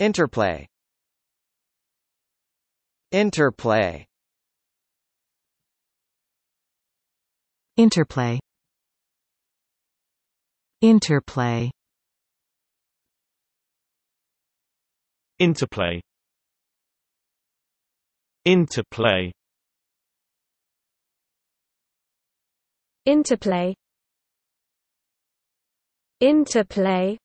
Interplay Interplay Interplay Interplay Interplay Interplay Interplay Interplay